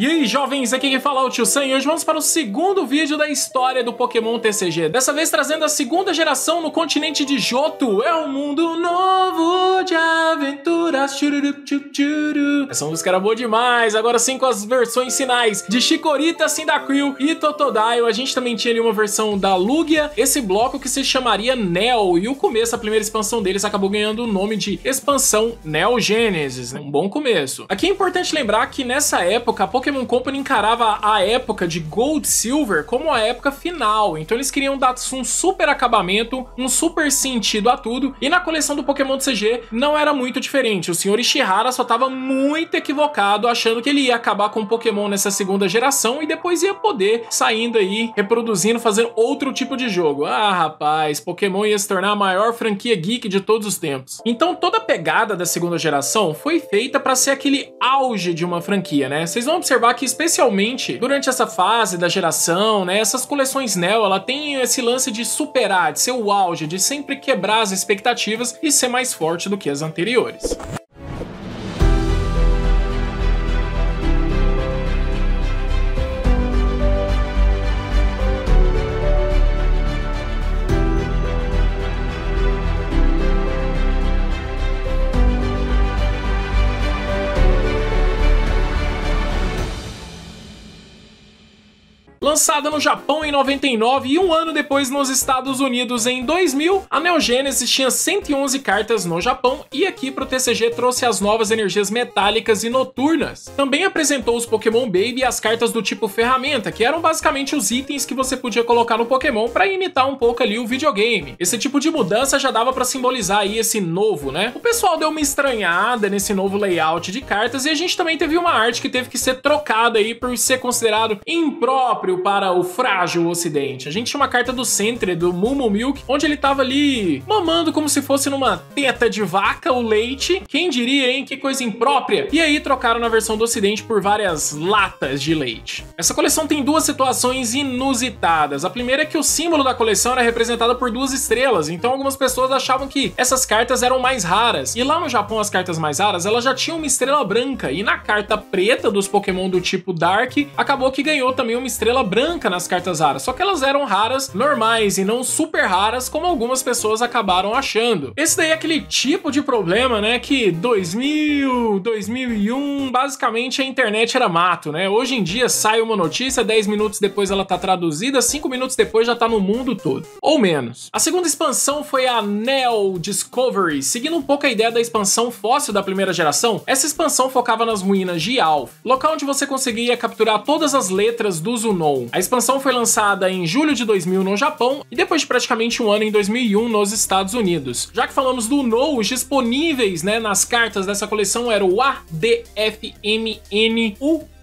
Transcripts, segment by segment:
E aí, jovens, aqui quem fala é o Tio Sam e hoje vamos para o segundo vídeo da história do Pokémon TCG. Dessa vez trazendo a segunda geração no continente de Joto. É um mundo novo de aventuras. Chururu, chururu. Essa música era boa demais. Agora sim com as versões sinais de Chikorita, Cyndaquil e Totodile. A gente também tinha ali uma versão da Lugia, esse bloco que se chamaria Neo. E o começo, a primeira expansão deles, acabou ganhando o nome de Expansão Neo Genesis. Né? Um bom começo. Aqui é importante lembrar que nessa época, Pokémon Pokémon Company encarava a época de Gold Silver como a época final, então eles queriam dar um super acabamento, um super sentido a tudo, e na coleção do Pokémon do CG não era muito diferente. O Sr. Ishihara só estava muito equivocado, achando que ele ia acabar com o Pokémon nessa segunda geração e depois ia poder saindo aí, reproduzindo, fazendo outro tipo de jogo. Ah, rapaz, Pokémon ia se tornar a maior franquia geek de todos os tempos. Então toda a pegada da segunda geração foi feita para ser aquele auge de uma franquia, né? Vocês vão observar observar que especialmente durante essa fase da geração, né, essas coleções Neo, ela tem esse lance de superar, de ser o auge, de sempre quebrar as expectativas e ser mais forte do que as anteriores. Lançada no Japão em 99 e um ano depois nos Estados Unidos em 2000, a Neo Genesis tinha 111 cartas no Japão e aqui pro TCG trouxe as novas energias metálicas e noturnas. Também apresentou os Pokémon Baby e as cartas do tipo ferramenta, que eram basicamente os itens que você podia colocar no Pokémon para imitar um pouco ali o videogame. Esse tipo de mudança já dava para simbolizar aí esse novo, né? O pessoal deu uma estranhada nesse novo layout de cartas e a gente também teve uma arte que teve que ser trocada aí por ser considerado impróprio para o frágil ocidente. A gente tinha uma carta do Sentry, do Mumu Milk, onde ele tava ali mamando como se fosse numa teta de vaca o leite. Quem diria, hein? Que coisa imprópria. E aí trocaram na versão do ocidente por várias latas de leite. Essa coleção tem duas situações inusitadas. A primeira é que o símbolo da coleção era representado por duas estrelas, então algumas pessoas achavam que essas cartas eram mais raras. E lá no Japão, as cartas mais raras, elas já tinham uma estrela branca, e na carta preta dos Pokémon do tipo Dark, acabou que ganhou também uma estrela branca nas cartas raras, só que elas eram raras normais e não super raras como algumas pessoas acabaram achando. Esse daí é aquele tipo de problema, né, que 2000, 2001, basicamente a internet era mato, né? Hoje em dia sai uma notícia, 10 minutos depois ela tá traduzida, 5 minutos depois já tá no mundo todo, ou menos. A segunda expansão foi a Neo Discovery, seguindo um pouco a ideia da expansão fóssil da primeira geração. Essa expansão focava nas ruínas de Alf, local onde você conseguia capturar todas as letras do Zunon, a expansão foi lançada em julho de 2000 no Japão e depois de praticamente um ano em 2001 nos Estados Unidos. Já que falamos do No, os disponíveis né, nas cartas dessa coleção era o ADFMNU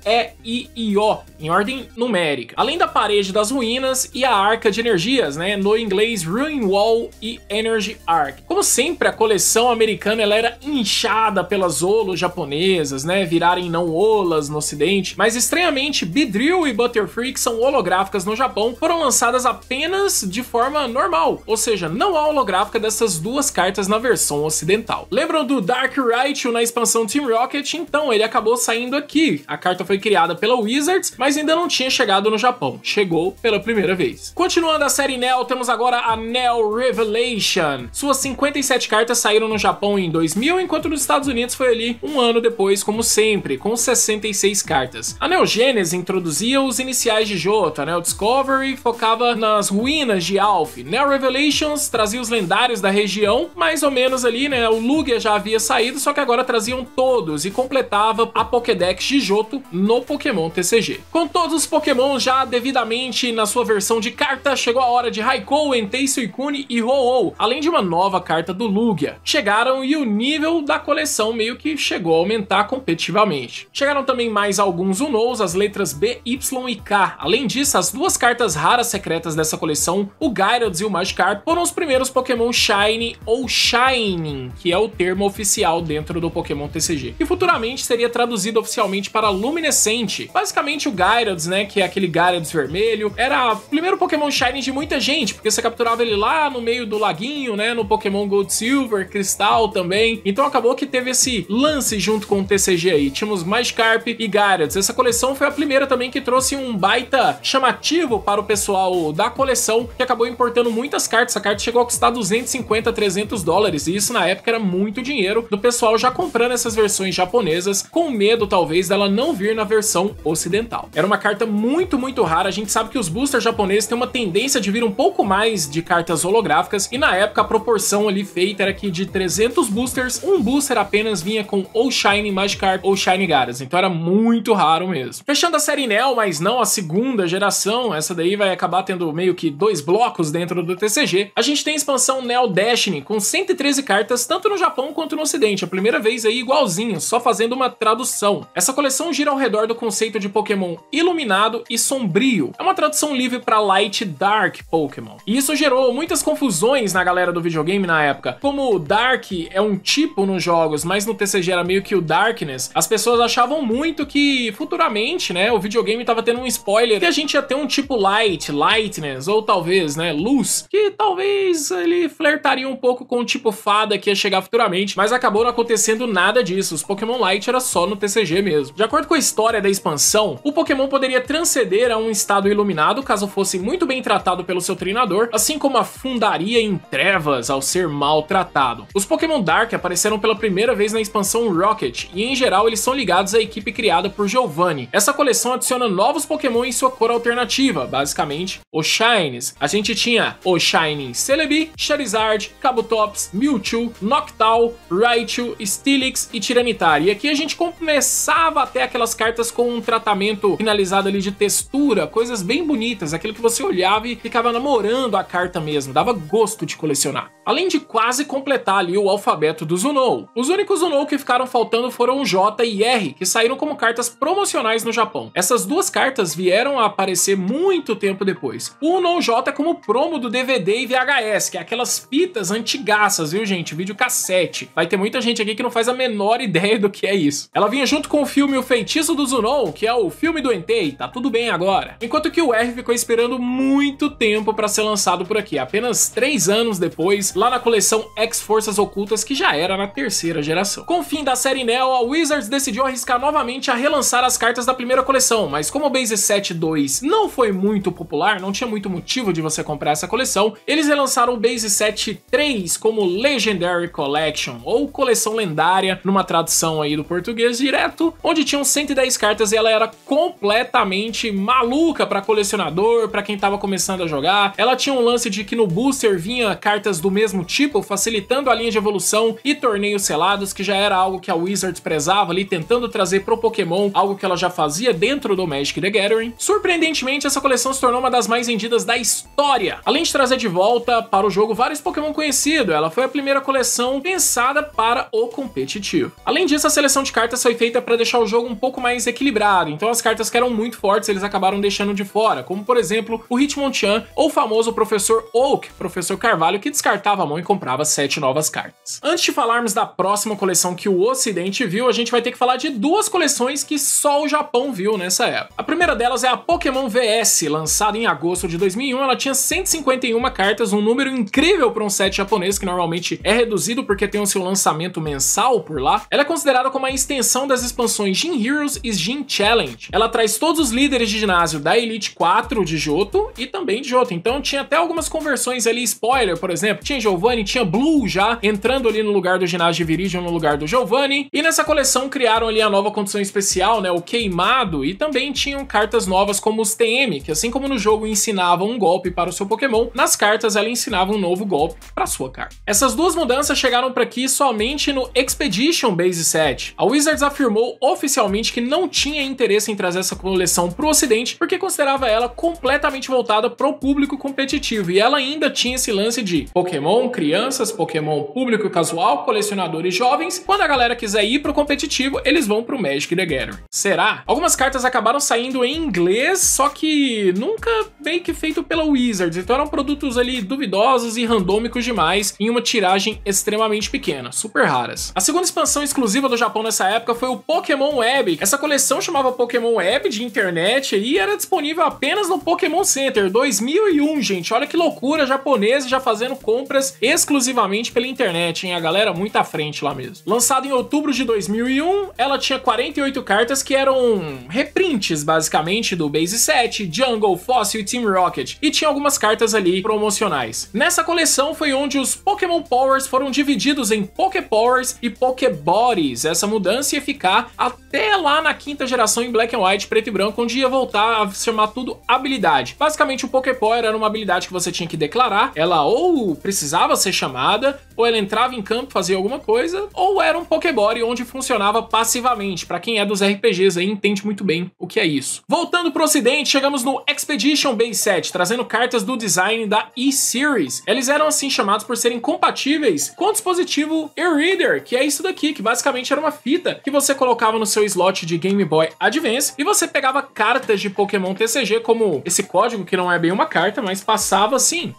e, I e O, em ordem numérica. Além da parede das ruínas e a arca de energias, né? No inglês, Ruin Wall e Energy Arc. Como sempre, a coleção americana ela era inchada pelas olos japonesas, né? Virarem não olas no ocidente, mas estranhamente, Bidrill e Butterfree, que são holográficas no Japão, foram lançadas apenas de forma normal, ou seja, não há holográfica dessas duas cartas na versão ocidental. Lembram do Dark Raichu na expansão Team Rocket? Então, ele acabou saindo aqui. A carta foi foi criada pela Wizards, mas ainda não tinha chegado no Japão. Chegou pela primeira vez. Continuando a série Neo, temos agora a Neo Revelation. Suas 57 cartas saíram no Japão em 2000, enquanto nos Estados Unidos foi ali um ano depois, como sempre, com 66 cartas. A Neo Genesis introduzia os iniciais de Jota, a né? Neo Discovery focava nas ruínas de Alf, Neo Revelations trazia os lendários da região, mais ou menos ali, né, o Lugia já havia saído, só que agora traziam todos e completava a Pokédex de Johto no Pokémon TCG. Com todos os Pokémon já devidamente na sua versão de carta, chegou a hora de Raikou, Entei Suicune e Ho-Oh, além de uma nova carta do Lugia. Chegaram e o nível da coleção meio que chegou a aumentar competitivamente. Chegaram também mais alguns Unos, as letras B, Y e K. Além disso, as duas cartas raras secretas dessa coleção, o Gyarados e o Magikarp, foram os primeiros Pokémon Shiny ou Shining, que é o termo oficial dentro do Pokémon TCG, e futuramente seria traduzido oficialmente para Luminescence recente. Basicamente, o Gyarados, né, que é aquele Gyarados vermelho, era o primeiro Pokémon Shiny de muita gente, porque você capturava ele lá no meio do laguinho, né, no Pokémon Gold Silver, Cristal também. Então acabou que teve esse lance junto com o TCG aí. Tínhamos Magikarp e Gyarados. Essa coleção foi a primeira também que trouxe um baita chamativo para o pessoal da coleção, que acabou importando muitas cartas. A carta chegou a custar 250, 300 dólares, e isso na época era muito dinheiro do pessoal já comprando essas versões japonesas, com medo talvez dela não vir na versão ocidental. Era uma carta muito, muito rara, a gente sabe que os boosters japoneses têm uma tendência de vir um pouco mais de cartas holográficas, e na época a proporção ali feita era que de 300 boosters, um booster apenas vinha com ou Shiny Magikarp ou Shiny Garas, então era muito raro mesmo. Fechando a série Neo, mas não a segunda geração, essa daí vai acabar tendo meio que dois blocos dentro do TCG, a gente tem a expansão Neo Destiny, com 113 cartas, tanto no Japão quanto no Ocidente, a primeira vez aí igualzinho, só fazendo uma tradução. Essa coleção gira ao redor redor do conceito de Pokémon iluminado e sombrio. É uma tradução livre para Light Dark Pokémon. E isso gerou muitas confusões na galera do videogame na época. Como o Dark é um tipo nos jogos, mas no TCG era meio que o Darkness, as pessoas achavam muito que futuramente, né, o videogame tava tendo um spoiler que a gente ia ter um tipo Light, Lightness, ou talvez, né, Luz, que talvez ele flertaria um pouco com o tipo Fada que ia chegar futuramente, mas acabou não acontecendo nada disso. Os Pokémon Light era só no TCG mesmo. De acordo com a história da expansão, o Pokémon poderia transcender a um estado iluminado caso fosse muito bem tratado pelo seu treinador, assim como afundaria em trevas ao ser maltratado. Os Pokémon Dark apareceram pela primeira vez na expansão Rocket, e em geral eles são ligados à equipe criada por Giovanni. Essa coleção adiciona novos Pokémon em sua cor alternativa, basicamente os Shines. A gente tinha o Shining Celebi, Charizard, Kabutops, Mewtwo, Noctowl, Raichu, Steelix e Tiranitar. E aqui a gente começava até aquelas cartas cartas com um tratamento finalizado ali de textura, coisas bem bonitas, aquilo que você olhava e ficava namorando a carta mesmo, dava gosto de colecionar. Além de quase completar ali o alfabeto do Zunou. Os únicos Zunou que ficaram faltando foram J e R, que saíram como cartas promocionais no Japão. Essas duas cartas vieram a aparecer muito tempo depois. O Unou J é como promo do DVD e VHS, que é aquelas fitas antigaças, viu gente? Vídeo cassete. Vai ter muita gente aqui que não faz a menor ideia do que é isso. Ela vinha junto com o filme O Feitiço do Zunon, que é o filme do Entei, tá tudo bem agora. Enquanto que o R ficou esperando muito tempo para ser lançado por aqui, apenas 3 anos depois, lá na coleção X-Forças Ocultas, que já era na terceira geração. Com o fim da série Neo, a Wizards decidiu arriscar novamente a relançar as cartas da primeira coleção, mas como o Base 7 2 não foi muito popular, não tinha muito motivo de você comprar essa coleção, eles relançaram o Base 7 3 como Legendary Collection, ou Coleção Lendária, numa tradução aí do português direto, onde tinham 110 10 cartas e ela era completamente maluca para colecionador, para quem tava começando a jogar. Ela tinha um lance de que no booster vinha cartas do mesmo tipo, facilitando a linha de evolução e torneios selados, que já era algo que a Wizards prezava ali, tentando trazer pro Pokémon, algo que ela já fazia dentro do Magic the Gathering. Surpreendentemente, essa coleção se tornou uma das mais vendidas da história. Além de trazer de volta para o jogo vários Pokémon conhecidos, ela foi a primeira coleção pensada para o competitivo. Além disso, a seleção de cartas foi feita para deixar o jogo um pouco mais mais equilibrado, então as cartas que eram muito fortes eles acabaram deixando de fora, como por exemplo o Hitmonchan ou o famoso Professor Oak, Professor Carvalho, que descartava a mão e comprava sete novas cartas. Antes de falarmos da próxima coleção que o Ocidente viu, a gente vai ter que falar de duas coleções que só o Japão viu nessa época. A primeira delas é a Pokémon VS, lançada em agosto de 2001, ela tinha 151 cartas, um número incrível para um set japonês que normalmente é reduzido porque tem o seu lançamento mensal por lá. Ela é considerada como a extensão das expansões Jin Heroes Olympics Gym Challenge. Ela traz todos os líderes de ginásio da Elite 4 de Joto e também de Joto. Então tinha até algumas conversões ali, spoiler, por exemplo, tinha Giovanni, tinha Blue já entrando ali no lugar do ginásio de no lugar do Giovanni. E nessa coleção criaram ali a nova condição especial, né, o Queimado, e também tinham cartas novas como os TM, que assim como no jogo ensinava um golpe para o seu Pokémon, nas cartas ela ensinava um novo golpe para sua carta. Essas duas mudanças chegaram para aqui somente no Expedition Base 7. A Wizards afirmou oficialmente que não tinha interesse em trazer essa coleção para o ocidente porque considerava ela completamente voltada para o público competitivo e ela ainda tinha esse lance de Pokémon crianças, Pokémon público casual, colecionadores jovens. Quando a galera quiser ir para o competitivo, eles vão para o Magic the Gathering. Será? Algumas cartas acabaram saindo em inglês, só que nunca bem que feito pela Wizards, então eram produtos ali duvidosos e randômicos demais em uma tiragem extremamente pequena, super raras. A segunda expansão exclusiva do Japão nessa época foi o Pokémon Web. Essa essa coleção chamava Pokémon Web de internet e era disponível apenas no Pokémon Center 2001, gente. Olha que loucura, japoneses já fazendo compras exclusivamente pela internet, hein? A galera muito à frente lá mesmo. Lançada em outubro de 2001, ela tinha 48 cartas que eram reprints, basicamente, do Base 7, Jungle, Fossil e Team Rocket, e tinha algumas cartas ali promocionais. Nessa coleção foi onde os Pokémon Powers foram divididos em Poké Powers e Poké Bodies. Essa mudança ia ficar até lá na na quinta geração em Black and White, preto e branco, onde ia voltar a chamar tudo habilidade. Basicamente, o Poképó era uma habilidade que você tinha que declarar, ela ou precisava ser chamada, ou ela entrava em campo, fazia alguma coisa, ou era um Pokébody onde funcionava passivamente. Para quem é dos RPGs aí, entende muito bem o que é isso. Voltando pro ocidente, chegamos no Expedition Base 7, trazendo cartas do design da E-Series. Eles eram assim chamados por serem compatíveis com o dispositivo e-reader, que é isso daqui, que basicamente era uma fita que você colocava no seu slot de Game Boy Advance e você pegava cartas de Pokémon TCG como esse código que não é bem uma carta, mas passava assim.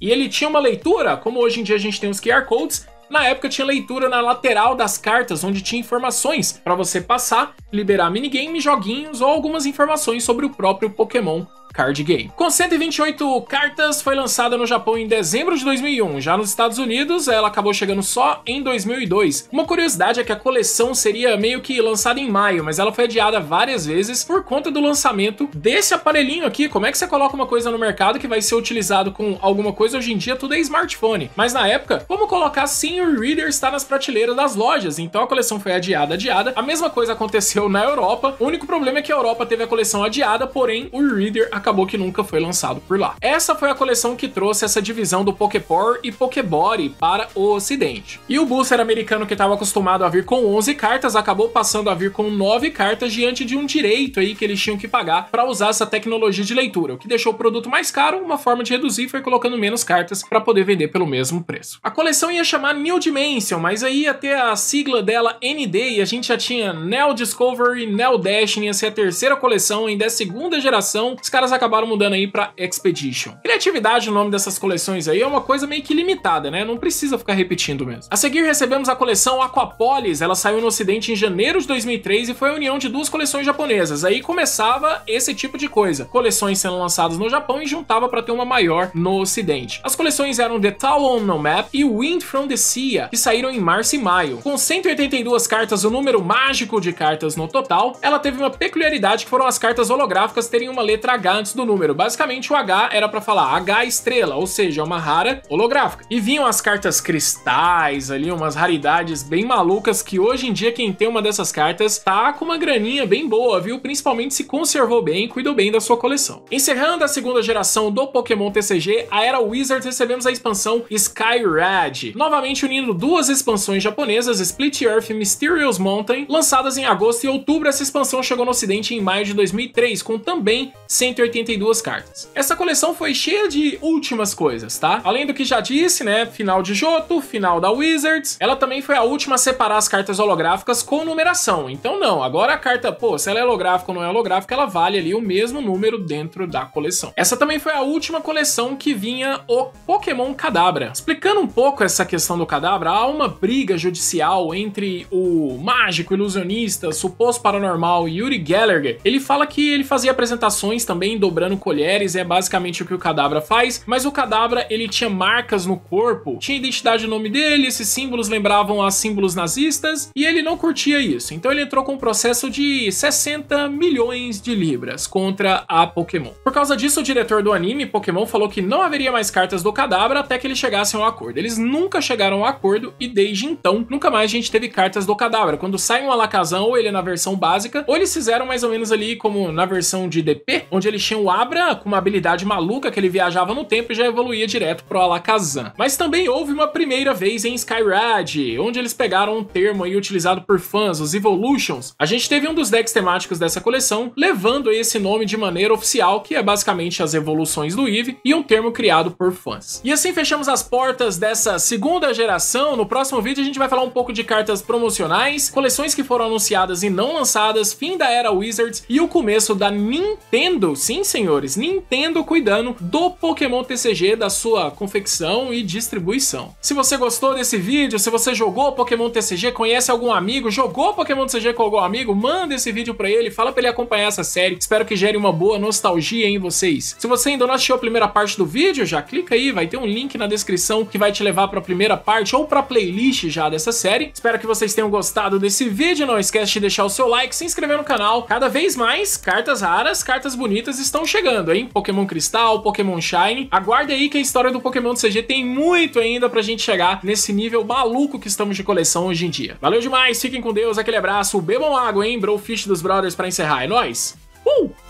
E ele tinha uma leitura, como hoje em dia a gente tem os QR codes, na época tinha leitura na lateral das cartas, onde tinha informações para você passar, liberar minigames, joguinhos ou algumas informações sobre o próprio Pokémon card game. Com 128 cartas, foi lançada no Japão em dezembro de 2001. Já nos Estados Unidos, ela acabou chegando só em 2002. Uma curiosidade é que a coleção seria meio que lançada em maio, mas ela foi adiada várias vezes por conta do lançamento desse aparelhinho aqui. Como é que você coloca uma coisa no mercado que vai ser utilizado com alguma coisa hoje em dia? Tudo é smartphone. Mas na época, como colocar sim o reader está nas prateleiras das lojas? Então a coleção foi adiada, adiada. A mesma coisa aconteceu na Europa. O único problema é que a Europa teve a coleção adiada, porém o reader acabou acabou que nunca foi lançado por lá. Essa foi a coleção que trouxe essa divisão do Poképore e Pokébody para o ocidente. E o booster americano que estava acostumado a vir com 11 cartas acabou passando a vir com 9 cartas diante de um direito aí que eles tinham que pagar para usar essa tecnologia de leitura, o que deixou o produto mais caro, uma forma de reduzir foi colocando menos cartas para poder vender pelo mesmo preço. A coleção ia chamar New Dimension, mas aí ia ter a sigla dela ND e a gente já tinha Neo Discovery, Neo Dash, ia ser a terceira coleção, ainda é segunda geração, os caras acabaram mudando aí para Expedition. Criatividade, o nome dessas coleções aí, é uma coisa meio que limitada, né? Não precisa ficar repetindo mesmo. A seguir recebemos a coleção Aquapolis, ela saiu no ocidente em janeiro de 2003 e foi a união de duas coleções japonesas. Aí começava esse tipo de coisa. Coleções sendo lançadas no Japão e juntava para ter uma maior no ocidente. As coleções eram The Town on No Map e Wind from the Sea, que saíram em março e maio. Com 182 cartas, o número mágico de cartas no total, ela teve uma peculiaridade que foram as cartas holográficas terem uma letra H antes do número. Basicamente, o H era para falar H estrela, ou seja, uma rara holográfica. E vinham as cartas cristais ali, umas raridades bem malucas que hoje em dia quem tem uma dessas cartas tá com uma graninha bem boa, viu? Principalmente se conservou bem, cuidou bem da sua coleção. Encerrando a segunda geração do Pokémon TCG, a era Wizards recebemos a expansão Sky Red, novamente unindo duas expansões japonesas, Split Earth e Mysterious Mountain, lançadas em agosto e outubro. Essa expansão chegou no ocidente em maio de 2003, com também 180 182 cartas. Essa coleção foi cheia de últimas coisas, tá? Além do que já disse, né, final de Joto, final da Wizards, ela também foi a última a separar as cartas holográficas com numeração. Então não, agora a carta, pô, se ela é holográfica ou não é holográfica, ela vale ali o mesmo número dentro da coleção. Essa também foi a última coleção que vinha o Pokémon Cadabra. Explicando um pouco essa questão do Cadabra, há uma briga judicial entre o mágico, ilusionista, suposto paranormal Yuri Gallagher. Ele fala que ele fazia apresentações também dobrando colheres, é basicamente o que o Cadabra faz, mas o Cadabra, ele tinha marcas no corpo, tinha identidade e no nome dele, esses símbolos lembravam a símbolos nazistas, e ele não curtia isso, então ele entrou com um processo de 60 milhões de libras contra a Pokémon. Por causa disso, o diretor do anime, Pokémon, falou que não haveria mais cartas do Cadabra até que eles chegassem a um acordo. Eles nunca chegaram a um acordo, e desde então, nunca mais a gente teve cartas do Cadabra. Quando sai um Alakazam, ou ele é na versão básica, ou eles fizeram mais ou menos ali como na versão de DP, onde ele tinha o Abra com uma habilidade maluca que ele viajava no tempo e já evoluía direto pro Alakazam. Mas também houve uma primeira vez em Skyrad, onde eles pegaram um termo aí utilizado por fãs, os Evolutions. A gente teve um dos decks temáticos dessa coleção, levando esse nome de maneira oficial, que é basicamente as evoluções do Eve, e um termo criado por fãs. E assim fechamos as portas dessa segunda geração. No próximo vídeo a gente vai falar um pouco de cartas promocionais, coleções que foram anunciadas e não lançadas, fim da era Wizards e o começo da Nintendo, sim, Sim, senhores, Nintendo cuidando do Pokémon TCG, da sua confecção e distribuição. Se você gostou desse vídeo, se você jogou Pokémon TCG, conhece algum amigo, jogou Pokémon TCG com algum amigo, manda esse vídeo para ele, fala para ele acompanhar essa série. Espero que gere uma boa nostalgia em vocês. Se você ainda não assistiu a primeira parte do vídeo, já clica aí, vai ter um link na descrição que vai te levar para a primeira parte ou para a playlist já dessa série. Espero que vocês tenham gostado desse vídeo. Não esquece de deixar o seu like, se inscrever no canal. Cada vez mais cartas raras, cartas bonitas e estão chegando, hein? Pokémon Cristal, Pokémon Shine. Aguarde aí que a história do Pokémon do CG tem muito ainda pra gente chegar nesse nível maluco que estamos de coleção hoje em dia. Valeu demais, fiquem com Deus, aquele abraço, bebam água, hein? Brofish dos Brothers pra encerrar. É nóis! Uh!